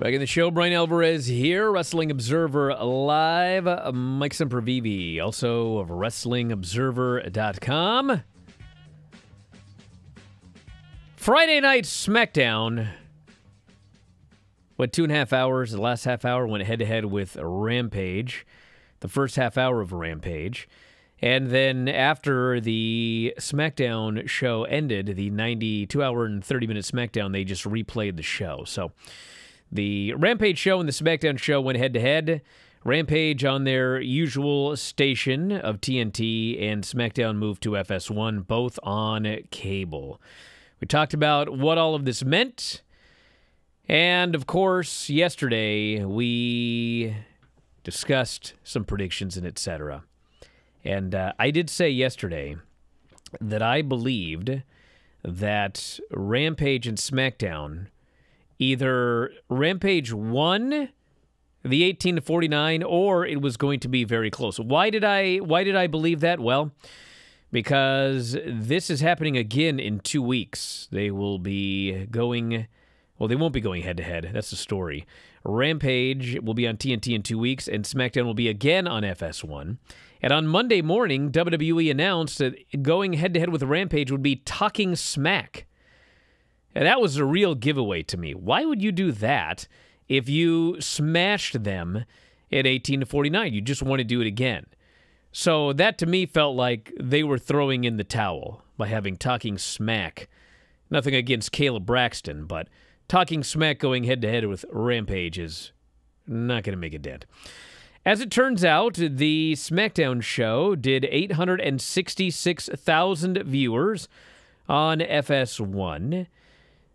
Back in the show, Brian Alvarez here, Wrestling Observer Live. Uh, Mike Sempervivi, also of WrestlingObserver.com. Friday night SmackDown went two and a half hours. The last half hour went head to head with Rampage, the first half hour of Rampage. And then after the SmackDown show ended, the 92 hour and 30 minute SmackDown, they just replayed the show. So the Rampage show and the SmackDown show went head to head. Rampage on their usual station of TNT and SmackDown moved to FS1, both on cable. We talked about what all of this meant. And of course, yesterday we discussed some predictions and etc. And uh, I did say yesterday that I believed that Rampage and SmackDown either Rampage won the 18 to 49 or it was going to be very close. Why did I why did I believe that? Well, because this is happening again in 2 weeks. They will be going well, they won't be going head to head. That's the story. Rampage will be on TNT in 2 weeks and SmackDown will be again on FS1. And on Monday morning, WWE announced that going head to head with Rampage would be talking smack. And that was a real giveaway to me. Why would you do that if you smashed them at 18 to 49? You just want to do it again. So that to me felt like they were throwing in the towel by having talking smack. Nothing against Caleb Braxton, but talking smack going head to head with Rampage is not going to make a dent. As it turns out, the SmackDown show did 866,000 viewers on FS1.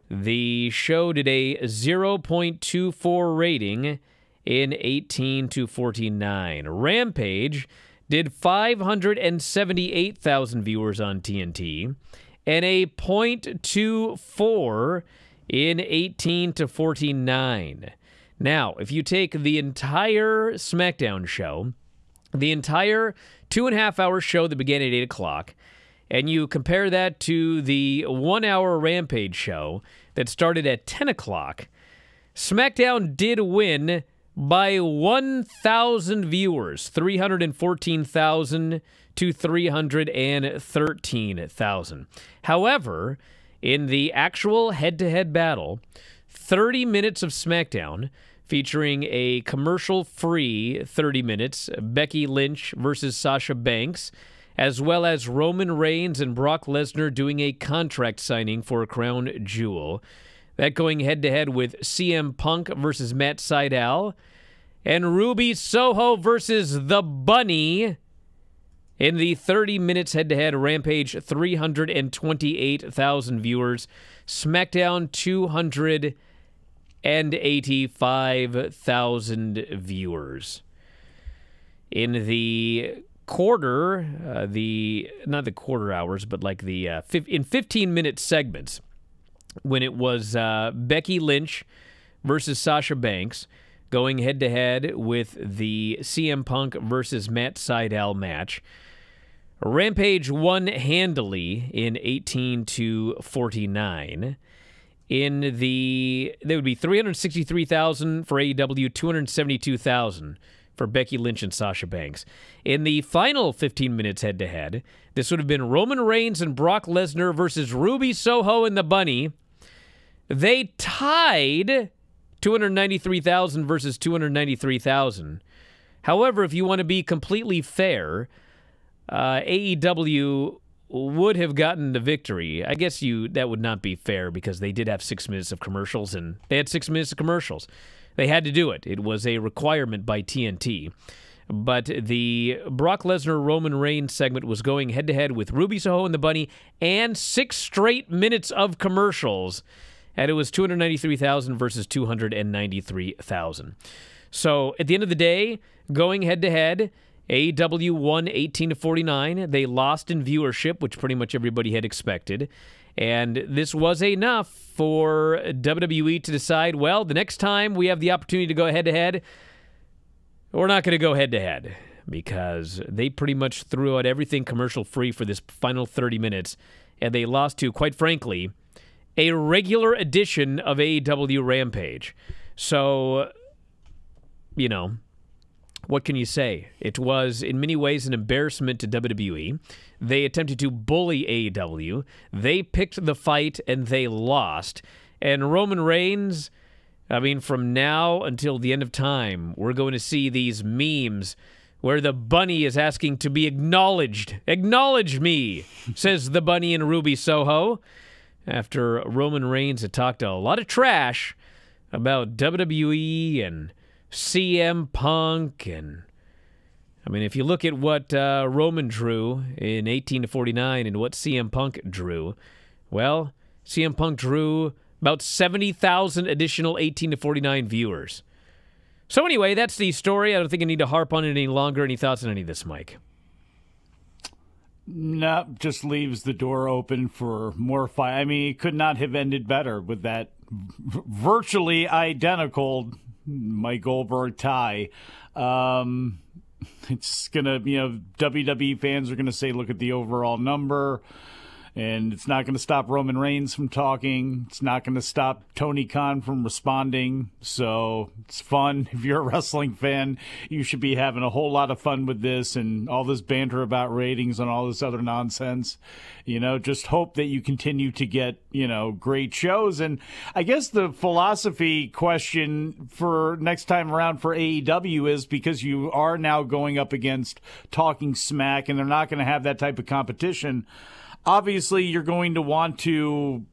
The show did a 0.24 rating in 18 to 49. Rampage did 578,000 viewers on TNT and a 0.24 in 18 to 49. Now, if you take the entire SmackDown show, the entire two and a half hour show that began at 8 o'clock, and you compare that to the one hour Rampage show that started at 10 o'clock, SmackDown did win by 1,000 viewers, 314,000 to 313,000. However, in the actual head to head battle, 30 minutes of SmackDown featuring a commercial free 30 minutes Becky Lynch versus Sasha Banks as well as Roman Reigns and Brock Lesnar doing a contract signing for Crown Jewel. That going head to head with CM Punk versus Matt Seidel and Ruby Soho versus The Bunny in the 30 minutes head to head Rampage 328,000 viewers, SmackDown 285,000 viewers. In the quarter, uh, the not the quarter hours, but like the uh, fi- in 15 minute segments when it was uh, Becky Lynch versus Sasha Banks going head to head with the CM Punk versus Matt Seidel match. Rampage won handily in 18 to 49 in the there would be 363,000 for AEW, 272,000 for Becky Lynch and Sasha Banks. In the final 15 minutes head to head, this would have been Roman Reigns and Brock Lesnar versus Ruby Soho and the Bunny. They tied 293,000 versus 293,000. However, if you want to be completely fair, uh, AEW would have gotten the victory. I guess you that would not be fair because they did have six minutes of commercials and they had six minutes of commercials. They had to do it, it was a requirement by TNT. But the Brock Lesnar Roman Reigns segment was going head to head with Ruby Soho and the Bunny and six straight minutes of commercials. And it was 293,000 versus 293,000. So at the end of the day, going head to head, AEW won 18 to 49. They lost in viewership, which pretty much everybody had expected. And this was enough for WWE to decide well, the next time we have the opportunity to go head to head, we're not going to go head to head because they pretty much threw out everything commercial free for this final 30 minutes. And they lost to, quite frankly, a regular edition of AEW Rampage. So, you know, what can you say? It was, in many ways, an embarrassment to WWE. They attempted to bully AEW. They picked the fight and they lost. And Roman Reigns, I mean, from now until the end of time, we're going to see these memes where the bunny is asking to be acknowledged. Acknowledge me, says the bunny in Ruby Soho. After Roman Reigns had talked a lot of trash about WWE and CM Punk and I mean, if you look at what uh, Roman drew in 18 to 49 and what CM Punk drew, well, CM Punk drew about 70,000 additional 18 to 49 viewers. So anyway, that's the story. I don't think I need to harp on it any longer. Any thoughts on any of this, Mike? No, just leaves the door open for more I mean, it could not have ended better with that virtually identical my Goldberg tie. Um, it's gonna, you know, WWE fans are gonna say, look at the overall number. And it's not going to stop Roman Reigns from talking. It's not going to stop Tony Khan from responding. So it's fun. If you're a wrestling fan, you should be having a whole lot of fun with this and all this banter about ratings and all this other nonsense. You know, just hope that you continue to get, you know, great shows. And I guess the philosophy question for next time around for AEW is because you are now going up against Talking Smack and they're not going to have that type of competition obviously you're going to want to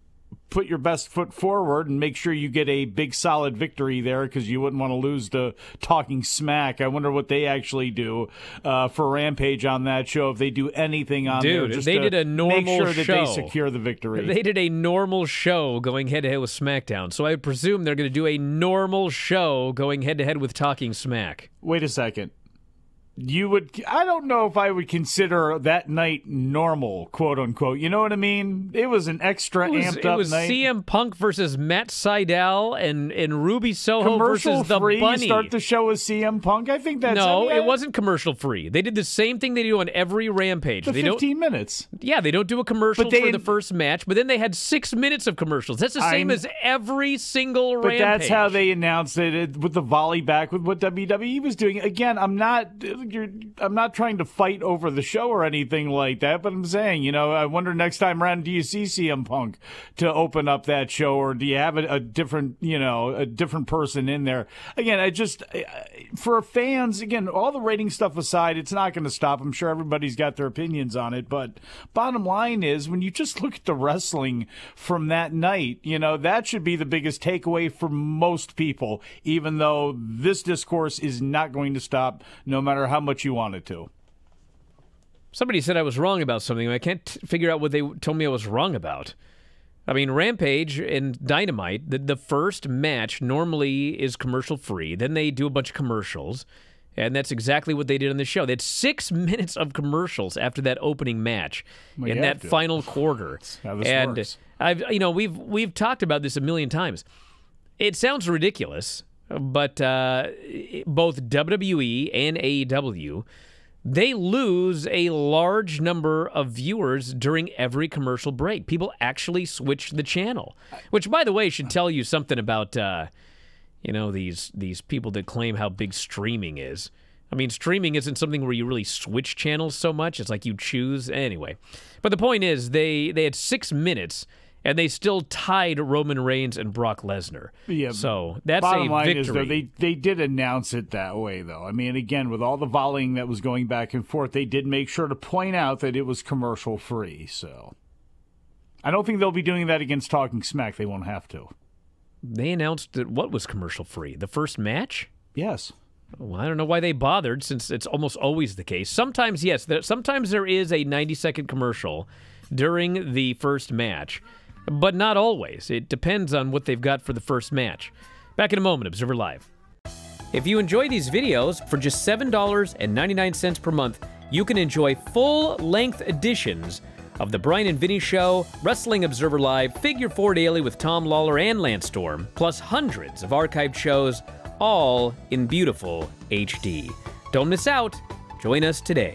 put your best foot forward and make sure you get a big solid victory there because you wouldn't want to lose to Talking Smack. I wonder what they actually do uh, for Rampage on that show if they do anything on Dude, there. Dude, they did a normal make sure show. that they secure the victory. They did a normal show going head to head with SmackDown, so I presume they're going to do a normal show going head to head with Talking Smack. Wait a second you would I don't know if I would consider that night normal, quote unquote. You know what I mean? It was an extra was, amped up night. It was CM Punk versus Matt Seidel and and Ruby Soho commercial versus free, the Bunny. Start the show with CM Punk. I think that's no. I mean, it wasn't commercial free. They did the same thing they do on every Rampage. The they 15 don't, minutes. Yeah, they don't do a commercial for the first match, but then they had six minutes of commercials. That's the same I'm, as every single. But Rampage. that's how they announced it with the volley back with what WWE was doing. Again, I'm not you're, I'm not trying to fight over the show or anything like that, but I'm saying, you know, I wonder next time around, do you see CM Punk to open up that show, or do you have a, a different, you know, a different person in there? Again, I just for fans, again, all the rating stuff aside, it's not going to stop. I'm sure everybody's got their opinions on it, but bottom line is, when you just look at the wrestling from that night, you know, that should be the biggest takeaway for most people. Even though this discourse is not going to stop, no matter how much you wanted to. Somebody said I was wrong about something, I can't t- figure out what they told me I was wrong about. I mean, Rampage and Dynamite, the, the first match normally is commercial free. Then they do a bunch of commercials. And that's exactly what they did on the show. They had six minutes of commercials after that opening match well, in that final quarter. and works. I've you know, we've we've talked about this a million times. It sounds ridiculous, but uh, both WWE and AEW, they lose a large number of viewers during every commercial break. People actually switch the channel, which, by the way, should tell you something about uh, you know these these people that claim how big streaming is. I mean, streaming isn't something where you really switch channels so much. It's like you choose anyway. But the point is, they they had six minutes and they still tied Roman Reigns and Brock Lesnar. Yeah. So that's bottom a line victory. is though they they did announce it that way though. I mean, again, with all the volleying that was going back and forth, they did make sure to point out that it was commercial free. So I don't think they'll be doing that against Talking Smack. They won't have to. They announced that what was commercial free? The first match? Yes. Well, I don't know why they bothered, since it's almost always the case. Sometimes, yes, there, sometimes there is a 90 second commercial during the first match but not always. It depends on what they've got for the first match. Back in a moment, Observer Live. If you enjoy these videos, for just $7.99 per month, you can enjoy full-length editions of The Brian and Vinny Show, Wrestling Observer Live, Figure 4 Daily with Tom Lawler and Lance Storm, plus hundreds of archived shows, all in beautiful HD. Don't miss out. Join us today.